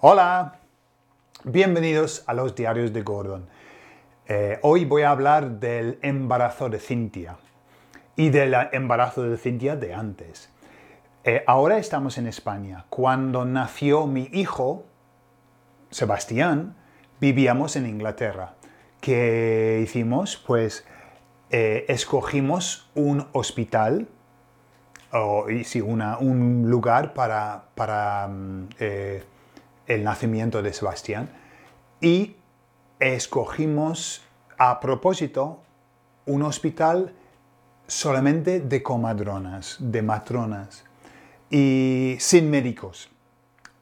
Hola, bienvenidos a los diarios de Gordon. Eh, hoy voy a hablar del embarazo de Cintia y del embarazo de Cintia de antes. Eh, ahora estamos en España. Cuando nació mi hijo, Sebastián, vivíamos en Inglaterra. ¿Qué hicimos? Pues eh, escogimos un hospital o una, un lugar para, para mm, el nacimiento de Sebastián y escogimos a propósito un hospital solamente de comadronas, de matronas y sin médicos.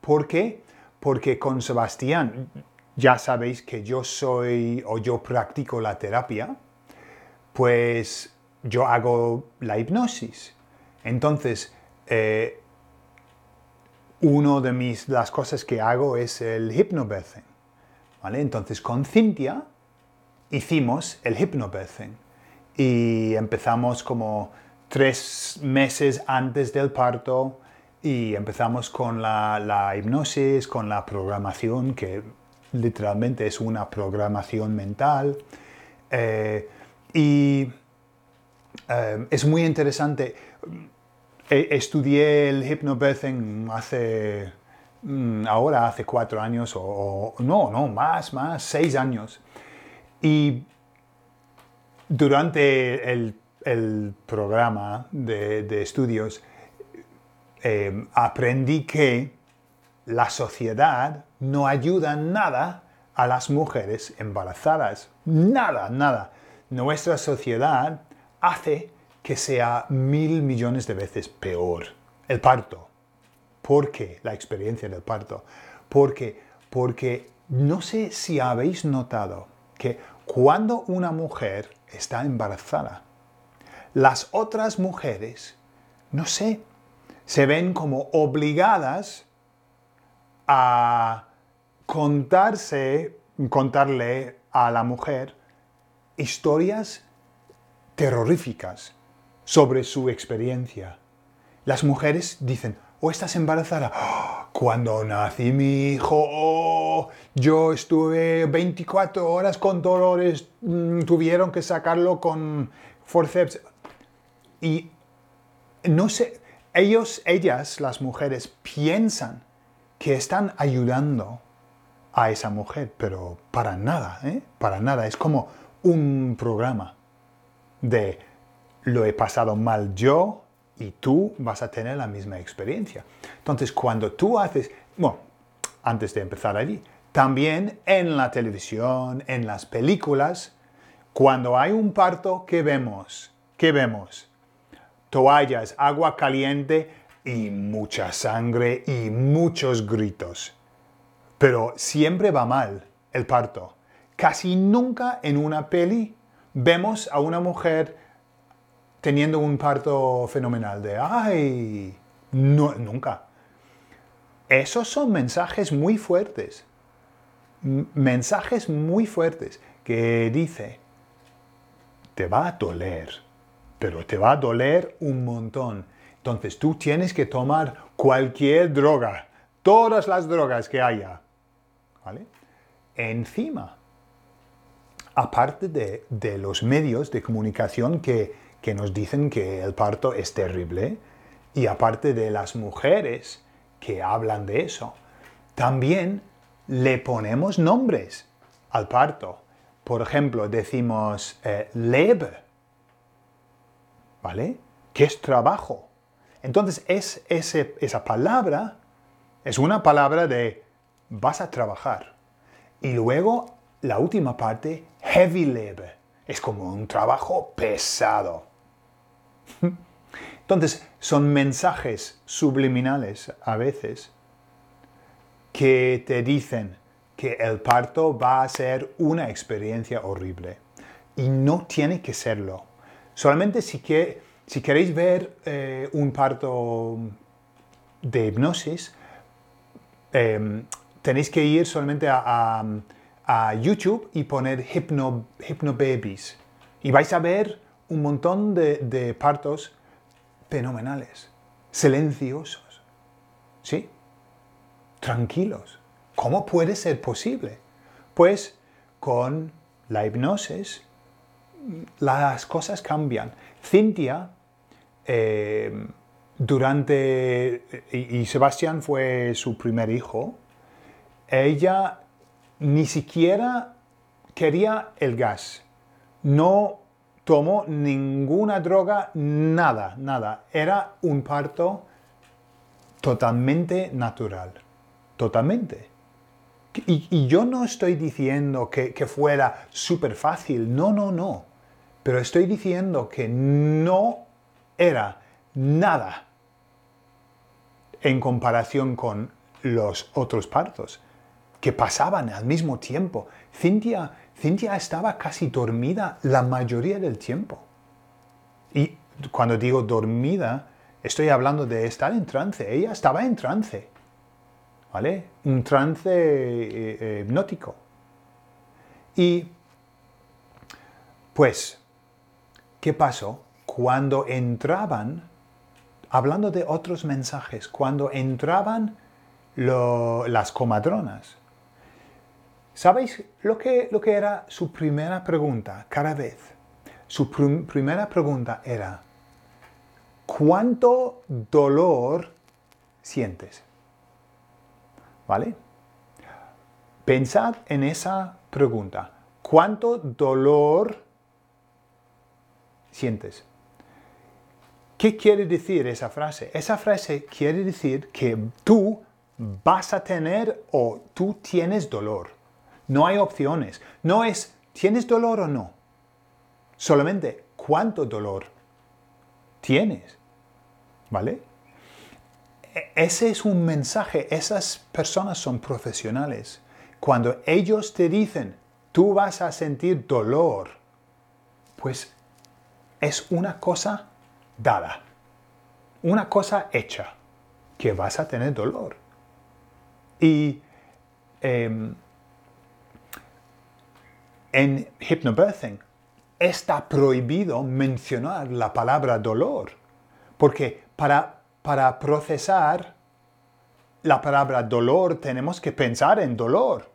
¿Por qué? Porque con Sebastián ya sabéis que yo soy o yo practico la terapia, pues yo hago la hipnosis. Entonces, eh, uno de mis, las cosas que hago es el hypnobirthing. Entonces con Cintia hicimos el hypnobirthing y empezamos como tres meses antes del parto y empezamos con la, hipnosis, con la programación, que literalmente es una programación mental. Eh, y eh, es muy interesante eh, estudié el hypnobirthing hace, mm, ahora hace cuatro años, o, no, no, más, más, seis años. Y durante el, programa de, estudios eh, aprendí que la sociedad no ayuda nada a las mujeres embarazadas. Nada, nada. Nuestra sociedad hace que sea mil millones de veces peor. El parto. ¿Por qué? La experiencia del parto. Porque no sé si habéis notado que cuando una mujer está embarazada, las otras mujeres, no sé, se ven como obligadas a contarse, contarle a la mujer historias terroríficas sobre su experiencia. Las mujeres dicen, o oh, estás embarazada. cuando nací mi hijo, yo estuve 24 horas con dolores, mm, tuvieron que sacarlo con forceps. Y no sé, ellos, ellas, las mujeres, piensan que están ayudando a esa mujer, pero para nada, ¿eh? para nada. Es como un programa de lo he pasado mal yo y tú vas a tener la misma experiencia. Entonces, cuando tú haces, bueno, antes de empezar allí, también en la televisión, en las películas, cuando hay un parto, ¿qué vemos? ¿Qué vemos? Toallas, agua caliente y mucha sangre y muchos gritos. Pero siempre va mal el parto. Casi nunca en una peli vemos a una mujer teniendo un parto fenomenal de, ay, no, nunca. Esos son mensajes muy fuertes, mensajes muy fuertes que dice, te va a doler, pero te va a doler un montón. Entonces tú tienes que tomar cualquier droga, todas las drogas que haya. ¿Vale? Encima, aparte de, de los medios de comunicación que que nos dicen que el parto es terrible, y aparte de las mujeres que hablan de eso, también le ponemos nombres al parto. Por ejemplo, decimos eh, ¿vale? Que es trabajo. Entonces, es esa palabra es una palabra de vas a trabajar. Y luego, la última parte, heavy labor, es como un trabajo pesado. Entonces, son mensajes subliminales a veces que te dicen que el parto va a ser una experiencia horrible. Y no tiene que serlo. Solamente si, que, si queréis ver eh, un parto de hipnosis, em, tenéis que ir solamente a, YouTube y poner hipno Babies. Y vais a ver un montón de, partos fenomenales, silenciosos, ¿sí? Tranquilos. ¿Cómo puede ser posible? Pues con la hipnosis las cosas cambian. Cintia, eh, durante... y, y Sebastián fue su primer hijo, ella ni siquiera quería el gas. No tomó ninguna droga, nada, nada. Era un parto totalmente natural, totalmente. Y, yo no estoy diciendo que, que fuera súper fácil, no, no, no. Pero estoy diciendo que no era nada en comparación con los otros partos que pasaban al mismo tiempo. Cintia Cintia estaba casi dormida la mayoría del tiempo. Y cuando digo dormida, estoy hablando de estar en trance. Ella estaba en trance. ¿Vale? Un trance eh, eh, hipnótico. Y pues, ¿qué pasó? Cuando entraban, hablando de otros mensajes, cuando entraban las comadronas, ¿Sabéis lo que, lo que era su primera pregunta cada vez? Su primera pregunta era, ¿cuánto dolor sientes? ¿Vale? Pensad en esa pregunta. ¿Cuánto dolor sientes? ¿Qué quiere decir esa frase? Esa frase quiere decir que tú vas a tener o tú tienes dolor. No hay opciones. No es ¿tienes dolor o no? Solamente ¿cuánto dolor tienes? ¿Vale? E, ese es un mensaje. Esas personas son profesionales. Cuando ellos te dicen, tú vas a sentir dolor, pues es una cosa dada, una cosa hecha, que vas a tener dolor. Y em, en hypnobirthing está prohibido mencionar la palabra dolor, porque para, para procesar la palabra dolor tenemos que pensar en dolor,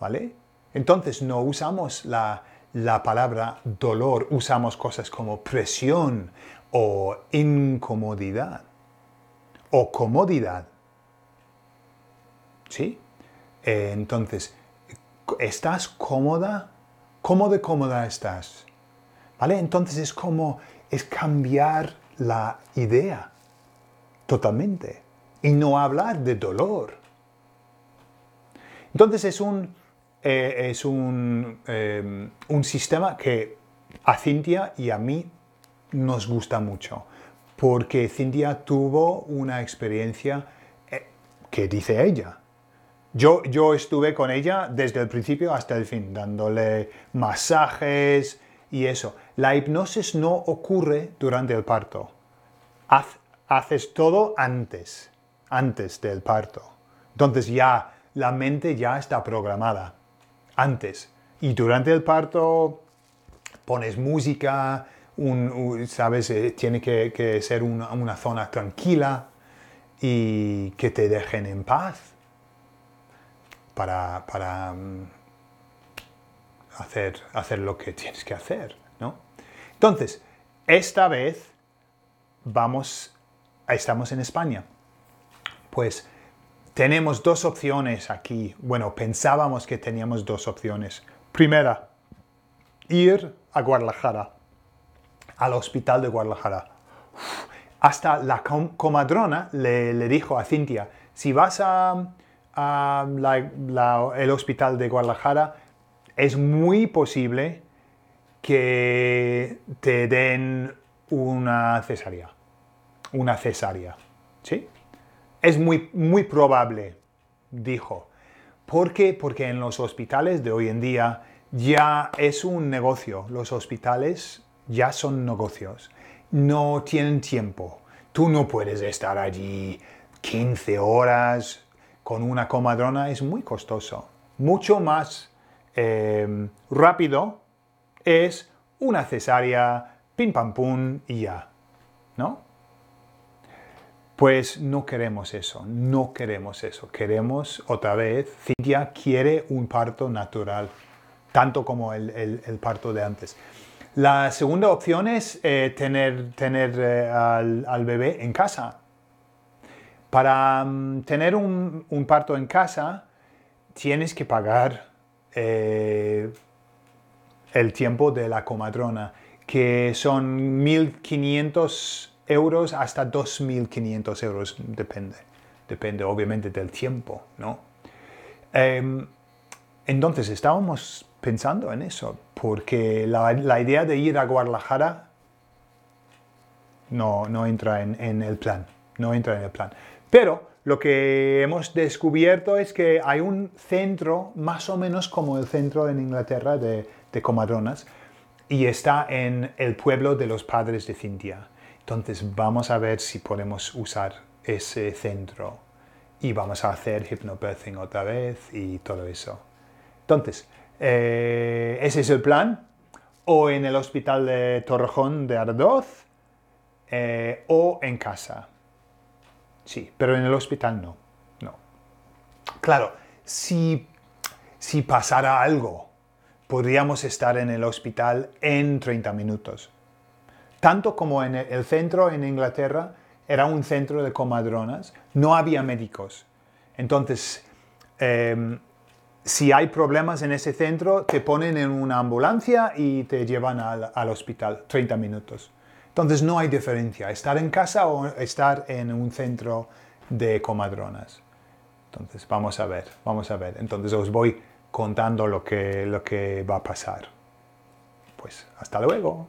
¿vale? Entonces no usamos la, la palabra dolor, usamos cosas como presión o incomodidad o comodidad. ¿Sí? Eh, entonces, ¿estás cómoda ¿Cómo de cómoda estás? ¿Vale? Entonces es como, es cambiar la idea totalmente y no hablar de dolor. Entonces es un, eh, es em, un, sistema que a Cintia y a mí nos gusta mucho, porque Cintia tuvo una experiencia eh, que dice ella, yo, estuve con ella desde el principio hasta el fin, dándole masajes y eso. La hipnosis no ocurre durante el parto. haces todo antes, antes del parto. Entonces ya la mente ya está programada antes. Y durante el parto pones música, sabes, eh, tiene que, ser una zona tranquila y que te dejen en paz para, para mm, hacer, hacer lo que tienes que hacer, ¿no? Entonces, esta vez vamos, estamos en España. Pues tenemos dos opciones aquí. Bueno, pensábamos que teníamos dos opciones. Primera, ir a Guadalajara, al hospital de Guadalajara. hasta la comadrona le, le, dijo a Cintia, si vas a, el hospital de Guadalajara, es muy posible que te den una cesárea. Una cesárea. ¿Sí? Es muy, muy probable, dijo. ¿Por qué? Porque en los hospitales de hoy en día ya es un negocio. Los hospitales ya son negocios. No tienen tiempo. Tú no puedes estar allí 15 horas con una comadrona es muy costoso. Mucho más eh, rápido es una cesárea, pim pam pum y ya, ¿no? Pues no queremos eso, no queremos eso. Queremos otra vez, Cintia quiere un parto natural, tanto como el, parto de antes. La segunda opción es eh, tener, tener eh, al bebé en casa, para mm, tener un, parto en casa, tienes que pagar eh, el tiempo de la comadrona, que son 1.500 euros hasta 2.500 euros, depende. Depende obviamente del tiempo, ¿no? Em, entonces estábamos pensando en eso, porque la, idea de ir a Guadalajara no, entra en, el plan, no entra en el plan. Pero lo que hemos descubierto es que hay un centro más o menos como el centro en Inglaterra de, comadronas y está en el pueblo de los padres de Cintia. Entonces vamos a ver si podemos usar ese centro y vamos a hacer hypnobirthing otra vez y todo eso. Entonces, eh, ese es el plan. O en el hospital de Torrejón de Ardoz eh, o en casa. Sí, pero en el hospital no. No. Claro, si, si pasara algo, podríamos estar en el hospital en 30 minutos. Tanto como en e, el centro en Inglaterra era un centro de comadronas, no había médicos. Entonces, em, si hay problemas en ese centro, te ponen en una ambulancia y te llevan al, al hospital 30 minutos. Entonces no hay diferencia, estar en casa o estar en un centro de comadronas. Entonces vamos a ver, vamos a ver. Entonces os voy contando lo que, lo que va a pasar. Pues hasta luego.